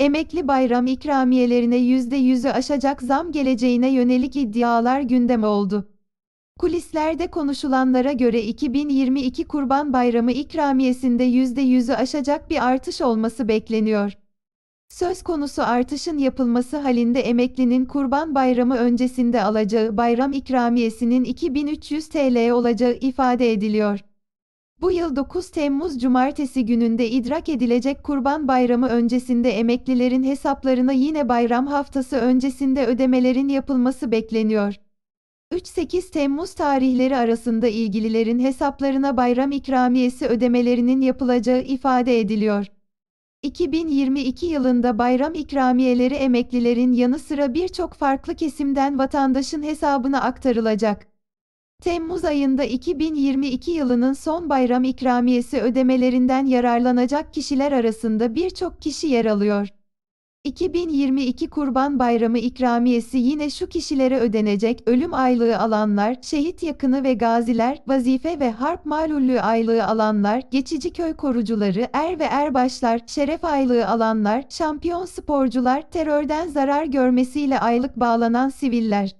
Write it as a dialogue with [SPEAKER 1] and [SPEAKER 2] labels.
[SPEAKER 1] Emekli bayram ikramiyelerine %100'ü aşacak zam geleceğine yönelik iddialar gündem oldu. Kulislerde konuşulanlara göre 2022 Kurban Bayramı ikramiyesinde %100'ü aşacak bir artış olması bekleniyor. Söz konusu artışın yapılması halinde emeklinin Kurban Bayramı öncesinde alacağı bayram ikramiyesinin 2300 TL olacağı ifade ediliyor. Bu yıl 9 Temmuz Cumartesi gününde idrak edilecek Kurban Bayramı öncesinde emeklilerin hesaplarına yine bayram haftası öncesinde ödemelerin yapılması bekleniyor. 3-8 Temmuz tarihleri arasında ilgililerin hesaplarına bayram ikramiyesi ödemelerinin yapılacağı ifade ediliyor. 2022 yılında bayram ikramiyeleri emeklilerin yanı sıra birçok farklı kesimden vatandaşın hesabına aktarılacak. Temmuz ayında 2022 yılının son bayram ikramiyesi ödemelerinden yararlanacak kişiler arasında birçok kişi yer alıyor. 2022 Kurban Bayramı ikramiyesi yine şu kişilere ödenecek ölüm aylığı alanlar, şehit yakını ve gaziler, vazife ve harp malullü aylığı alanlar, geçici köy korucuları, er ve erbaşlar, şeref aylığı alanlar, şampiyon sporcular, terörden zarar görmesiyle aylık bağlanan siviller.